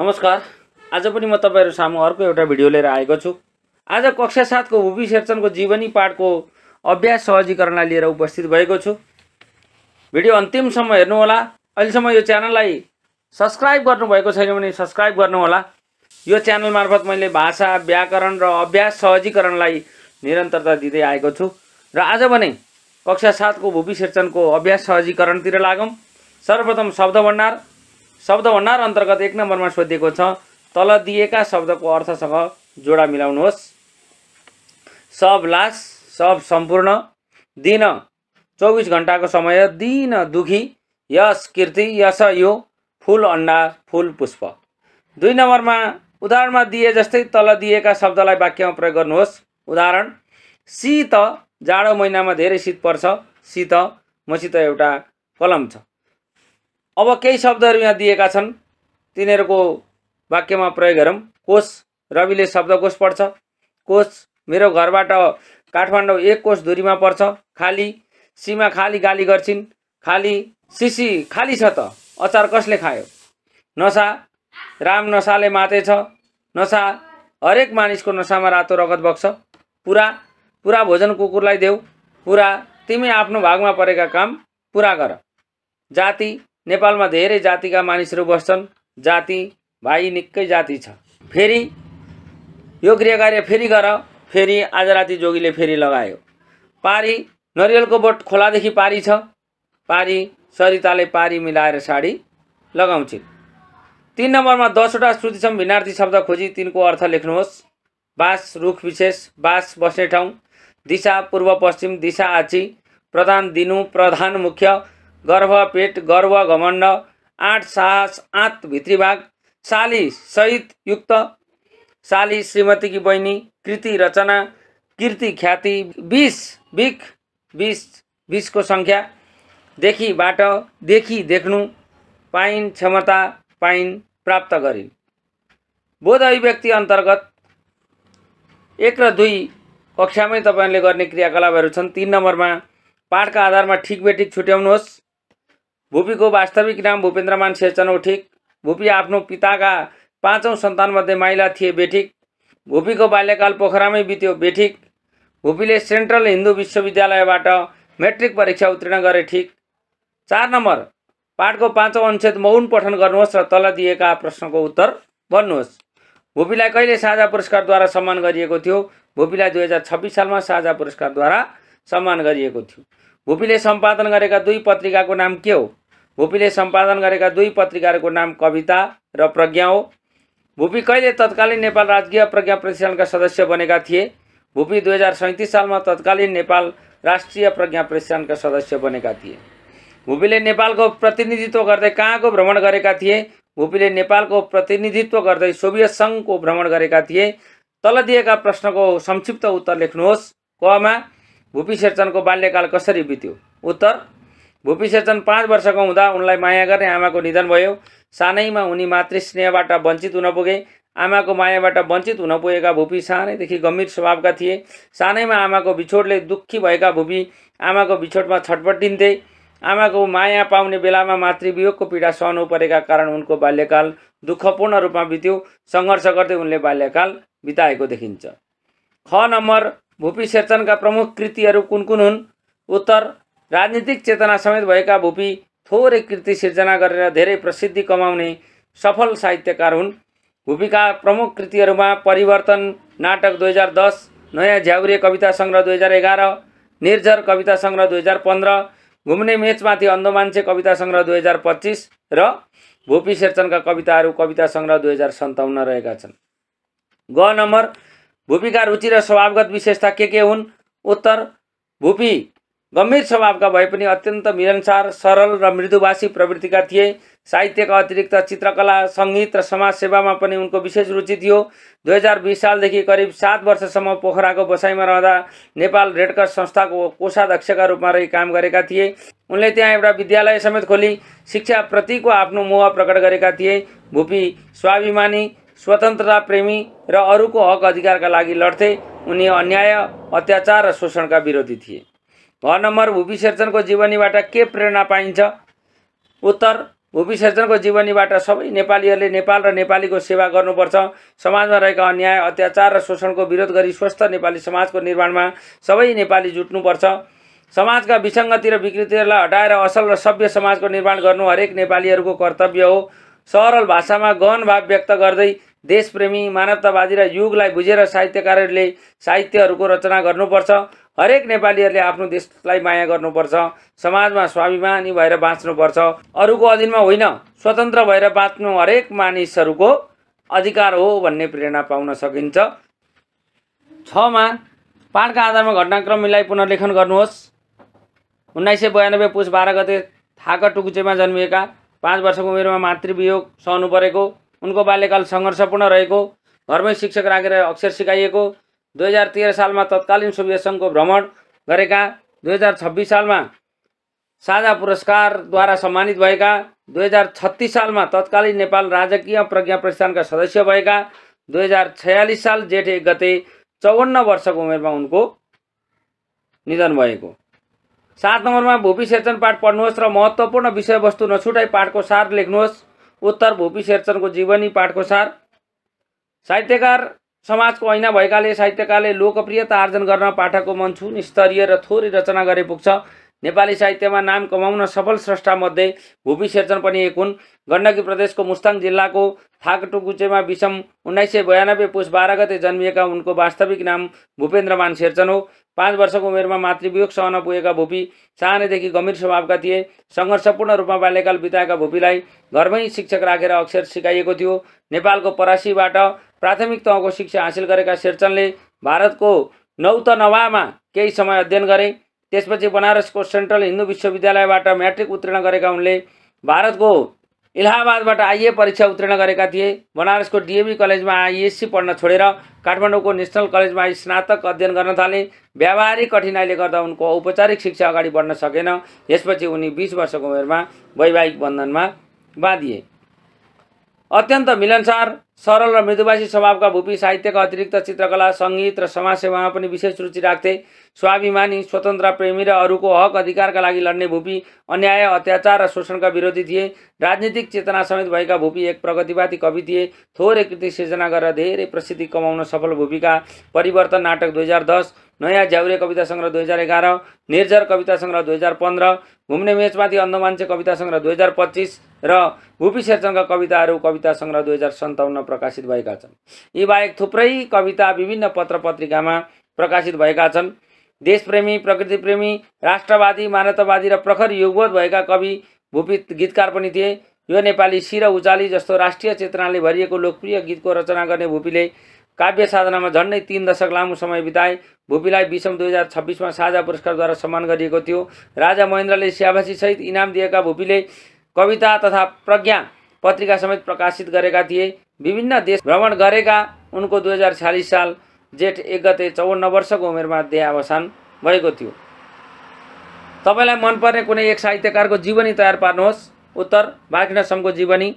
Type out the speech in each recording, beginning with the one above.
नमस्कार आज पनि म तपाईँहरू सामु अर्को एउटा भिडियो लिएर आएको छु आज कक्षा सातको भूपी शेरचनको जीवनी पाठको अभ्यास सहजीकरणलाई लिएर उपस्थित भएको छु भिडियो अन्तिमसम्म हेर्नुहोला अहिलेसम्म यो च्यानललाई सब्सक्राइब गर्नुभएको छैन भने सब्सक्राइब गर्नुहोला यो च्यानल मार्फत मैले भाषा व्याकरण र अभ्यास सहजीकरणलाई निरन्तरता दिँदै आएको छु र आज भने कक्षा सातको भूपी शेरचनको अभ्यास सहजीकरणतिर लागौँ सर्वप्रथम शब्द भण्डार शब्द भण्डार अन्तर्गत एक नम्बरमा सोधिएको छ तल दिएका शब्दको अर्थसँग जोडा मिलाउनुहोस् सब लास सब सम्पूर्ण दिन चौबिस घन्टाको समय दिन दुखी यस कीर्ति यस यो फुल अन्डा फुल पुष्प दुई नम्बरमा उदाहरणमा दिए जस्तै तल दिएका शब्दलाई वाक्यमा प्रयोग गर्नुहोस् उदाहरण शीत जाडो महिनामा धेरै शीत पर्छ शीत मसित एउटा कलम छ अब केही शब्दहरू यहाँ दिएका छन् तिनीहरूको वाक्यमा प्रयोग गरौँ कोष रविले शब्दकोष पढ्छ कोष मेरो घरबाट काठमाडौँ एक कोष दुरीमा पर्छ खाली सीमा खाली गाली गर्छिन् खाली सिसी खाली छ त अचार कसले खायो नसा राम नसाले मातेछ नसा हरेक मानिसको नसामा रातो रगत बग्छ पुरा पुरा भोजन कुकुरलाई देऊ पुरा तिमी आफ्नो भागमा परेका काम पुरा गर जाति नेपालमा धेरै जातिका मानिसहरू बस्छन् जाति भाइ निकै जाति छ फेरि यो गृहकार्य फेरि गर फेरि आज राति जोगीले फेरि लगायो पारी नरिवलको बोट खोलादेखि पारी छ पारी सरिताले पारी मिलाएर साडी लगाउँछिन् तिन नम्बरमा दसवटा श्रुतिसम भिनार्थी शब्द खोजी तिनको अर्थ लेख्नुहोस् बाँस रुख विशेष बाँस बस्ने ठाउँ दिशा पूर्व पश्चिम दिशा आची प्रधान दिनु प्रधान मुख्य गर्भ पेट गर्भ घमण्ड आँट साहस आँत भित्री भाग शाली सहित युक्त शाली श्रीमतीकी बहिनी कृति रचना कीर्ति ख्याति बिस बिख बिस बिसको सङ्ख्यादेखिबाट देखि देख्नु पाइन क्षमता पाइन प्राप्त गरिन् बोध अभिव्यक्ति अन्तर्गत एक र दुई कक्षामै तपाईँहरूले गर्ने क्रियाकलापहरू छन् तिन नम्बरमा पाठका आधारमा ठिक बेठिक छुट्याउनुहोस् भूपीको वास्तविक नाम भूपेन्द्रमान सेचनौठिक भूपी आफ्नो पिताका पाँचौँ सन्तानमध्ये माइला थिए बेठिक भूपीको बाल्यकाल पोखरामै बित्यो बेठिक भूपीले सेन्ट्रल हिन्दू विश्वविद्यालयबाट मेट्रिक परीक्षा उत्तीर्ण गरे ठिक चार नम्बर पाठको पाँचौँ अनुच्छेद मौन पठन गर्नुहोस् र तल दिएका प्रश्नको उत्तर भन्नुहोस् भूपीलाई कहिले साझा पुरस्कारद्वारा सम्मान गरिएको थियो भूपीलाई दुई हजार छब्बिस सालमा साझा पुरस्कारद्वारा सम्मान गरिएको थियो भुपीले सम्पादन गरेका दुई पत्रिकाको नाम के हो भुपीले सम्पादन गरेका दुई पत्रिकाहरूको नाम कविता र प्रज्ञा हो भुपी कहिले तत्कालीन नेपाल राजकीय प्रज्ञा प्रतिष्ठानका सदस्य बनेका थिए भुपी दुई हजार सैँतिस सालमा तत्कालीन नेपाल राष्ट्रिय प्रज्ञा प्रतिष्ठानका सदस्य बनेका थिए भुपीले नेपालको प्रतिनिधित्व गर्दै कहाँको भ्रमण गरेका थिए भुपीले नेपालको प्रतिनिधित्व गर्दै सोभियत सङ्घको भ्रमण गरेका थिए तल दिएका प्रश्नको संक्षिप्त उत्तर लेख्नुहोस् कमा शेरचनको बाल्यकाल कसरी बित्यो उत्तर शेरचन पाँच वर्षको हुँदा उनलाई माया गर्ने आमाको निधन भयो सानैमा उनी मातृ स्नेहबाट वञ्चित हुन पुगे आमाको मायाबाट वञ्चित हुन पुगेका भूपी सानैदेखि गम्भीर स्वभावका थिए सानैमा आमाको बिछोडले दुःखी भएका भूपी आमाको बिछोडमा छटपटिन्थे आमाको माया पाउने बेलामा मातृवियोगको पीडा सहनु परेका कारण उनको बाल्यकाल दुःखपूर्ण रूपमा बित्यो सङ्घर्ष गर्दै उनले बाल्यकाल बिताएको देखिन्छ ख नम्बर भूपी शेरचनका प्रमुख कृतिहरू कुन कुन हुन् उत्तर राजनीतिक चेतना समेत भएका भूपी थोरै कृति सिर्जना गरेर धेरै प्रसिद्धि कमाउने सफल साहित्यकार हुन् भूपीका प्रमुख कृतिहरूमा परिवर्तन नाटक दुई हजार दस नयाँ झ्याउरे कविता सङ्ग्रह दुई हजार एघार निर्झर कविता सङ्ग्रह दुई हजार पन्ध्र घुम्ने मेचमाथि मान्छे कविता सङ्ग्रह दुई हजार पच्चिस र भूपी शेरचनका कविताहरू कविता सङ्ग्रह दुई हजार सन्ताउन्न रहेका छन् ग नम्बर भूपीका रुचि र स्वभावगत विशेषता के के हुन् उत्तर भूपी गम्भीर स्वभावका भए पनि अत्यन्त मिलनसार सरल र मृदुभाषी प्रवृत्तिका थिए साहित्यका अतिरिक्त चित्रकला सङ्गीत र समाजसेवामा पनि उनको विशेष रुचि थियो दुई हजार बिस सालदेखि करिब सात वर्षसम्म पोखराको बसाइमा रहँदा नेपाल रेडक्रस संस्थाको कोषाध्यक्षका रूपमा रही काम गरेका थिए उनले त्यहाँ एउटा विद्यालय समेत खोली शिक्षाप्रतिको आफ्नो मोह प्रकट गरेका थिए भूपी स्वाभिमानी स्वतन्त्रता प्रेमी र अरूको हक अधिकारका लागि लड्थे उनी अन्याय अत्याचार र शोषणका विरोधी थिए घ नम्बर भूविसर्जनको जीवनीबाट के प्रेरणा पाइन्छ उत्तर भूविसर्जनको जीवनीबाट सबै नेपालीहरूले नेपाल र नेपालीको सेवा गर्नुपर्छ समाजमा रहेका अन्याय अत्याचार र शोषणको विरोध गरी स्वस्थ नेपाली समाजको निर्माणमा सबै नेपाली जुट्नुपर्छ समाजका विसङ्गति र विकृतिहरूलाई हटाएर असल र सभ्य समाजको निर्माण गर्नु हरेक नेपालीहरूको कर्तव्य हो सरल भाषामा गहन भाव व्यक्त गर्दै देशप्रेमी मानवतावादी र युगलाई बुझेर साहित्यकारहरूले साहित्यहरूको रचना गर्नुपर्छ हरेक नेपालीहरूले आफ्नो देशलाई माया गर्नुपर्छ समाजमा स्वाभिमानी भएर बाँच्नुपर्छ अरूको अधीनमा होइन स्वतन्त्र भएर बाँच्नु हरेक मानिसहरूको अधिकार हो भन्ने प्रेरणा पाउन सकिन्छ छमा पाठका आधारमा घटनाक्रमलाई पुनर्लेखन गर्नुहोस् उन्नाइस सय बयानब्बे पुस बाह्र गते थाका टुकुचेमा जन्मिएका पाँच वर्षको उमेरमा मातृवियोग सहनु परेको उनको बाल्यकाल सङ्घर्षपूर्ण रहेको घरमै शिक्षक राखेर अक्षर सिकाइएको दुई हजार तेह्र सालमा तत्कालीन सोभियत सङ्घको भ्रमण गरेका दुई हजार छब्बिस सालमा साझा पुरस्कारद्वारा सम्मानित भएका दुई हजार छत्तिस सालमा तत्कालीन नेपाल राजकीय प्रज्ञा प्रतिष्ठानका सदस्य भएका दुई हजार छयालिस साल जेठ एक गते चौवन्न वर्षको उमेरमा उनको निधन भएको सात नम्बरमा भूपी सेचन पाठ पढ्नुहोस् र महत्त्वपूर्ण विषयवस्तु नछुटाई पाठको सार लेख्नुहोस् उत्तर भूपी शेरचनको जीवनी पाठको सार साहित्यकार समाजको ऐना भएकाले साहित्यकारले लोकप्रियता आर्जन गर्न पाठकको मन छुन स्तरीय र थोरै रचना गरे पुग्छ नेपाली साहित्यमा नाम कमाउन सफल स्रष्टामध्ये भूपी शेरचन पनि एक हुन् गण्डकी प्रदेशको मुस्ताङ जिल्लाको थाकटुकुचेमा विषम उन्नाइस सय बयानब्बे पुष बाह्र गते जन्मिएका उनको वास्तविक नाम भूपेन्द्रमान शेरचन हो पाँच वर्षको उमेरमा मातृवियोग सहन पुगेका भूपी सानैदेखि गम्भीर स्वभावका थिए सङ्घर्षपूर्ण रूपमा बाल्यकाल बिताएका भूपीलाई घरमै शिक्षक राखेर अक्षर सिकाइएको थियो नेपालको परासीबाट प्राथमिक तहको शिक्षा हासिल गरेका शेरचनले भारतको नौ त नवामा केही समय अध्ययन गरे त्यसपछि बनारसको सेन्ट्रल हिन्दू विश्वविद्यालयबाट म्याट्रिक उत्तीर्ण गरेका उनले भारतको इलाहाबादबाट आइए परीक्षा उत्तीर्ण गरेका थिए बनारसको डिएभी कलेजमा आइएससी पढ्न छोडेर काठमाडौँको नेसनल कलेजमा आई स्नातक अध्ययन गर्न थाले व्यावहारिक कठिनाइले गर्दा उनको औपचारिक शिक्षा अगाडि बढ्न सकेन यसपछि उनी बिस वर्षको उमेरमा वैवाहिक बन्धनमा बाँधिए अत्यन्त मिलनसार सरल र मृदुभाषी स्वभावका भूपी साहित्यका अतिरिक्त चित्रकला सङ्गीत र समाजसेवामा पनि विशेष रुचि राख्थे स्वाभिमानी स्वतन्त्र प्रेमी र अरूको हक अधिकारका लागि लड्ने भूपी अन्याय अत्याचार र शोषणका विरोधी थिए राजनीतिक चेतना समेत भएका भूपी एक प्रगतिवादी कवि थिए थोरै कृति सृजना गरेर धेरै प्रसिद्धि कमाउन सफल भूपीका परिवर्तन नाटक दुई हजार दस नयाँ झ्याउरे कविता सङ्ग्रह दुई हजार एघार निर्झर कविता सङ्ग्रह दुई हजार पन्ध्र घुम्ने मेचमाथि अन्धमान्छे कविता सङ्ग्रह दुई हजार पच्चिस र भूपी शेरचङ्ग कविताहरू कविता सङ्ग्रह दुई हजार सन्ताउन्न प्रकाशित भएका छन् यी बाहेक थुप्रै कविता विभिन्न पत्र पत्रिकामा प्रकाशित भएका छन् देशप्रेमी प्रकृतिप्रेमी राष्ट्रवादी मानवतावादी र प्रखर युगवत भएका कवि भूपित गीतकार पनि थिए यो नेपाली शिर उचाली जस्तो राष्ट्रिय चेतनाले भरिएको लोकप्रिय गीतको रचना गर्ने भूपीले काव्य साधनामा झन्डै तिन दशक लामो समय बिताए भूपीलाई विषम दुई हजार छब्बिसमा साझा पुरस्कारद्वारा सम्मान गरिएको थियो राजा महेन्द्रले सहित इनाम दिएका भूपीले कविता तथा प्रज्ञा पत्रिका समेत प्रकाशित गरेका थिए विभिन्न देश भ्रमण गरेका उनको दुई हजार छ्यालिस साल जेठ एक गते चौवन्न वर्षको उमेरमा देहावसान भएको थियो तपाईँलाई मनपर्ने कुनै एक साहित्यकारको जीवनी तयार पार्नुहोस् उत्तर बालकृष्ण समको जीवनी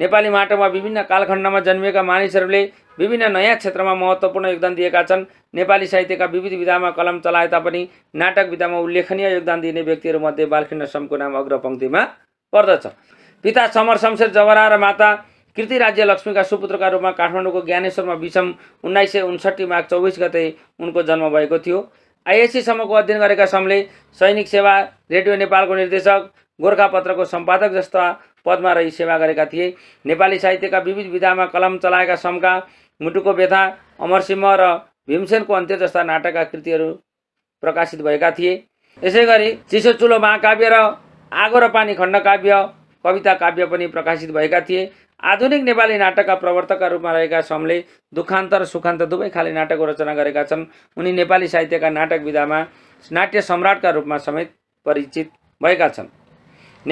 नेपाली माटोमा विभिन्न कालखण्डमा जन्मिएका मानिसहरूले विभिन्न नयाँ क्षेत्रमा महत्त्वपूर्ण योगदान दिएका छन् नेपाली साहित्यका विविध विधामा कलम चलाए तापनि नाटक विधामा उल्लेखनीय योगदान दिने व्यक्तिहरूमध्ये बालकृष्ण समको नाम अग्रपङ्क्तिमा पर्दछ पिता समर शमशेर जवरा र माता कृति राज्य लक्ष्मीका सुपुत्रका रूपमा काठमाडौँको ज्ञानेश्वरमा विषम उन्नाइस सय उन्सठी माघ चौबिस गते उनको जन्म भएको थियो आइएससीसम्मको अध्ययन गरेका समले सैनिक सेवा रेडियो नेपालको निर्देशक गोर्खापत्रको सम्पादक जस्ता पदमा रही सेवा गरेका थिए नेपाली साहित्यका विविध विधामा कलम चलाएका समका मुटुको व्यथा अमरसिंह र भीमसेनको अन्त्य जस्ता नाटकका कृतिहरू प्रकाशित भएका थिए यसै गरी चिसो चुलो महाकाव्य र आगो र पानी खण्डकाव्य कविता काव्य पनि प्रकाशित भएका थिए आधुनिक नेपाली नाटकका प्रवर्तकका रूपमा रहेका समले दुखान्त र सुखान्त दुवै खाले नाटकको रचना गरेका छन् उनी नेपाली साहित्यका नाटक विधामा नाट्य सम्राटका रूपमा समेत परिचित भएका छन्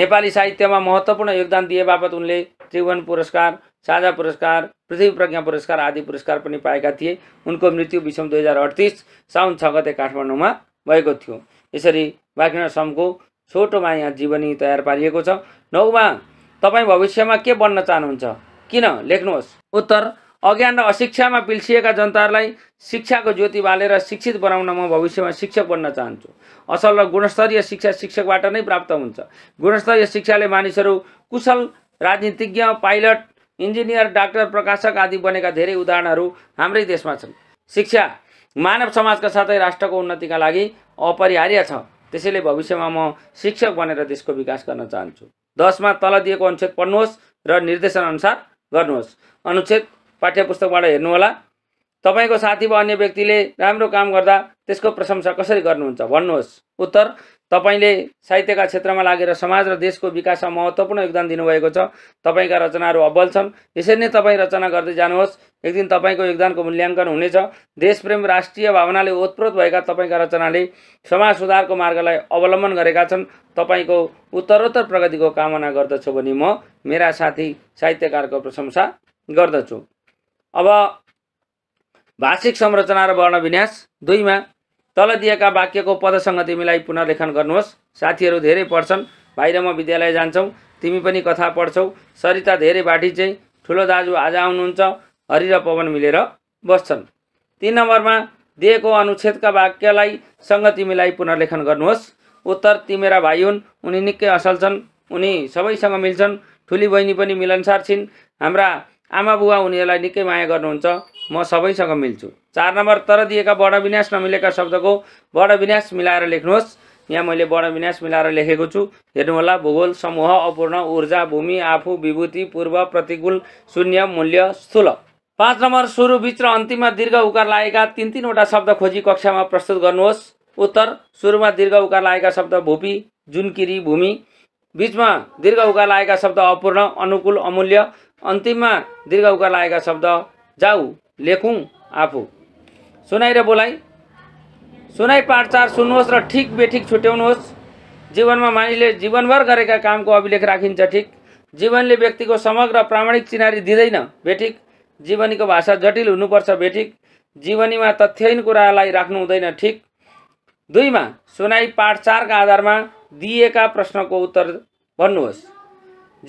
नेपाली साहित्यमा महत्त्वपूर्ण योगदान दिए बापत उनले त्रिभुवन पुरस्कार साझा पुरस्कार पृथ्वी प्रज्ञा पुरस्कार आदि पुरस्कार पनि पाएका थिए उनको मृत्यु विषम दुई हजार अडतिस साउन छ गते काठमाडौँमा भएको थियो यसरी बाँकीनाथ समको छोटोमा यहाँ जीवनी तयार पारिएको छ नौमा तपाईँ भविष्यमा के बन्न चाहनुहुन्छ किन लेख्नुहोस् उत्तर अज्ञान र अशिक्षामा पिल्सिएका जनताहरूलाई शिक्षाको ज्योति बालेर शिक्षित बनाउन म भविष्यमा शिक्षक बन्न चाहन्छु असल र गुणस्तरीय शिक्षा शिक्षकबाट नै प्राप्त हुन्छ गुणस्तरीय शिक्षाले मानिसहरू कुशल राजनीतिज्ञ पाइलट इन्जिनियर डाक्टर प्रकाशक आदि बनेका धेरै उदाहरणहरू हाम्रै देशमा छन् शिक्षा मानव समाजका साथै राष्ट्रको उन्नतिका लागि अपरिहार्य छ त्यसैले भविष्यमा म शिक्षक बनेर देशको विकास गर्न चाहन्छु दसमा तल दिएको अनुच्छेद पढ्नुहोस् र निर्देशन अनुसार गर्नुहोस् अनुच्छेद पाठ्यपुस्तकबाट हेर्नुहोला तपाईँको साथी वा अन्य व्यक्तिले राम्रो काम गर्दा त्यसको प्रशंसा कसरी गर्नुहुन्छ भन्नुहोस् उत्तर तपाईँले साहित्यका क्षेत्रमा लागेर समाज र देशको विकासमा महत्त्वपूर्ण योगदान दिनुभएको छ तपाईँका रचनाहरू अब्बल छन् यसरी नै तपाईँ रचना गर्दै जानुहोस् एक दिन तपाईँको योगदानको मूल्याङ्कन हुनेछ देशप्रेम राष्ट्रिय भावनाले ओतप्रोत भएका तपाईँका रचनाले समाज सुधारको मार्गलाई अवलम्बन गरेका छन् तपाईँको उत्तरोत्तर प्रगतिको कामना गर्दछु भने म मेरा साथी साहित्यकारको प्रशंसा गर्दछु अब भाषिक संरचना र वर्णविन्यास दुईमा तल दिएका वाक्यको पदसँग तिमीलाई पुनर्लेखन गर्नुहोस् साथीहरू धेरै पढ्छन् बाहिर म विद्यालय जान्छौ तिमी पनि कथा पढ्छौ सरिता धेरै बाटी चाहिँ ठुलो दाजु आज आउनुहुन्छ हरि र पवन मिलेर बस्छन् तिन नम्बरमा दिएको अनुच्छेदका वाक्यलाई सँग तिमीलाई पुनर्लेखन गर्नुहोस् उत्तर तिमीरा भाइ हुन् उनी निकै असल छन् उनी सबैसँग मिल्छन् ठुली बहिनी पनि मिलनसार छिन् हाम्रा आमा बुवा उनीहरूलाई निकै माया गर्नुहुन्छ म सबैसँग मिल्छु चार नम्बर तर दिएका बडा विन्यास नमिलेका शब्दको बडा विन्यास मिलाएर लेख्नुहोस् यहाँ मैले बडा विन्यास मिलाएर लेखेको छु हेर्नुहोला भूगोल समूह अपूर्ण ऊर्जा भूमि आफू विभूति पूर्व प्रतिकूल शून्य मूल्य स्थूल पाँच नम्बर सुरु बिच र अन्तिममा दीर्घ उकार लागेका तिन तिनवटा शब्द खोजी कक्षामा प्रस्तुत गर्नुहोस् उत्तर सुरुमा दीर्घ उकार लागेका शब्द भूपी जुनकिरी भूमि बिचमा दीर्घ उकार लागेका शब्द अपूर्ण अनुकूल अमूल्य अन्तिममा दीर्घ उकार लागेका शब्द जाऊ लेखौँ आफू सुनाइ र बोलाइ सुनाइ पाठचार सुन्नुहोस् र ठिक बेठिक छुट्याउनुहोस् जीवनमा मानिसले जीवनभर गरेका कामको अभिलेख राखिन्छ ठिक जीवनले व्यक्तिको समग्र प्रामाणिक चिनारी दिँदैन बेठिक जीवनीको भाषा जटिल हुनुपर्छ बेठिक जीवनीमा तथ्यहीन कुरालाई राख्नु हुँदैन ठिक दुईमा सुनाइ पाठचारका आधारमा दिएका प्रश्नको उत्तर भन्नुहोस्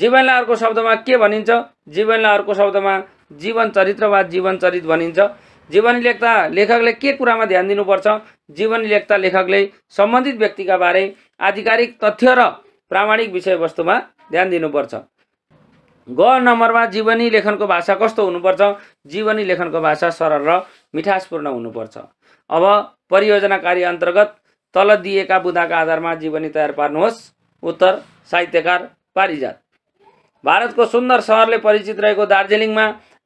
जीवनलाई अर्को शब्दमा के भनिन्छ जीवनलाई अर्को शब्दमा जीवन चरित्र वा जीवनचरित भनिन्छ जीवनी लेख्दा लेखकले के कुरामा ध्यान दिनुपर्छ जीवनी लेख्दा लेखकले सम्बन्धित व्यक्तिका बारे आधिकारिक तथ्य र प्रामाणिक विषयवस्तुमा ध्यान दिनुपर्छ ग नम्बरमा जीवनी लेखनको भाषा कस्तो हुनुपर्छ जीवनी लेखनको भाषा सरल र मिठासपूर्ण हुनुपर्छ अब परियोजना कार्य अन्तर्गत तल दिएका बुदाका आधारमा जीवनी तयार पार्नुहोस् उत्तर साहित्यकार पारिजात भारतको सुन्दर सहरले परिचित रहेको दार्जिलिङमा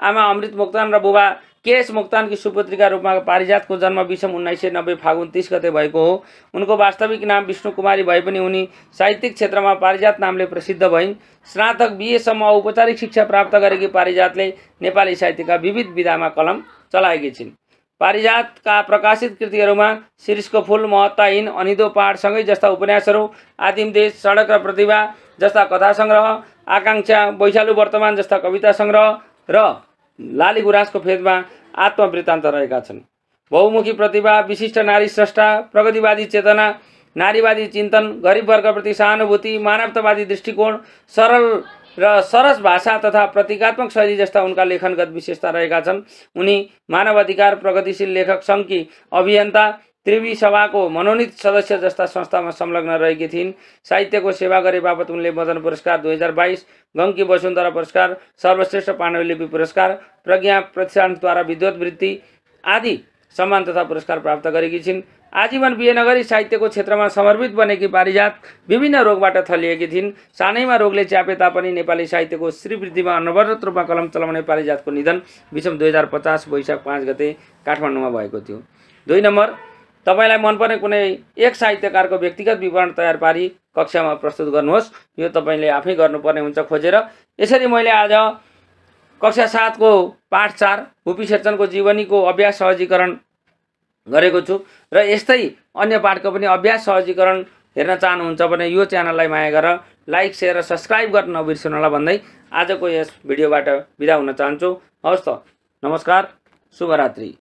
आमा अमृत मोक्तान र बुबा केएस मोक्तानको सुपुत्रीका रूपमा पारिजातको जन्म विषम उन्नाइस सय नब्बे फागुन तिस गते भएको हो उनको वास्तविक नाम विष्णु कुमारी भए पनि उनी साहित्यिक क्षेत्रमा पारिजात नामले प्रसिद्ध भइन् स्नातक बिएसम्म औपचारिक शिक्षा प्राप्त गरेकी पारिजातले नेपाली साहित्यका विविध विधामा कलम चलाएकी छिन् पारिजातका प्रकाशित कृतिहरूमा शिरीषको फुल महत्ताहीन अनिदो पहाडसँगै जस्ता उपन्यासहरू आदिम देश सडक र प्रतिभा जस्ता कथा सङ्ग्रह आकाङ्क्षा वैशालु वर्तमान जस्ता कविता सङ्ग्रह र लाली गुराँसको फेदमा आत्मवृत्तान्त रहेका छन् बहुमुखी प्रतिभा विशिष्ट नारी स्रष्टा प्रगतिवादी चेतना नारीवादी चिन्तन गरिब वर्गप्रति सहानुभूति मानवतावादी दृष्टिकोण सरल र सरस भाषा तथा प्रतीकात्मक शैली जस्ता उनका लेखनगत विशेषता रहेका छन् उनी मानव अधिकार प्रगतिशील लेखक सङ्घकी अभियन्ता त्रिवी सभाको मनोनित सदस्य जस्ता संस्थामा संलग्न रहेकी थिइन् साहित्यको सेवा गरे बापत उनले मदन पुरस्कार दुई हजार बाइस गङ्की वसुन्धरा पुरस्कार सर्वश्रेष्ठ पाण्डुलिपि पुरस्कार प्रज्ञा प्रतिष्ठानद्वारा विद्वत वृत्ति आदि सम्मान तथा पुरस्कार प्राप्त गरेकी छिन् आजीवन बिहे नगरी साहित्यको क्षेत्रमा समर्पित बनेकी पारिजात विभिन्न रोगबाट थलिएकी थिइन् सानैमा रोगले च्यापे तापनि नेपाली साहित्यको श्रीवृद्धिमा अनवरत रूपमा कलम चलाउने पारिजातको निधन विषम दुई हजार पचास वैशाख पाँच गते काठमाडौँमा भएको थियो दुई नम्बर तपाईँलाई मनपर्ने कुनै एक साहित्यकारको व्यक्तिगत विवरण तयार पारी कक्षामा प्रस्तुत गर्नुहोस् यो तपाईँले आफै गर्नुपर्ने हुन्छ खोजेर यसरी मैले आज कक्षा सातको पाठ चार भुपी शेरचनको जीवनीको अभ्यास सहजीकरण गरेको छु र यस्तै अन्य पाठको पनि अभ्यास सहजीकरण हेर्न चाहनुहुन्छ भने यो च्यानललाई माया गरेर लाइक सेयर र सब्सक्राइब गर्न होला भन्दै आजको यस भिडियोबाट बिदा हुन चाहन्छु हवस् त नमस्कार शुभरात्रि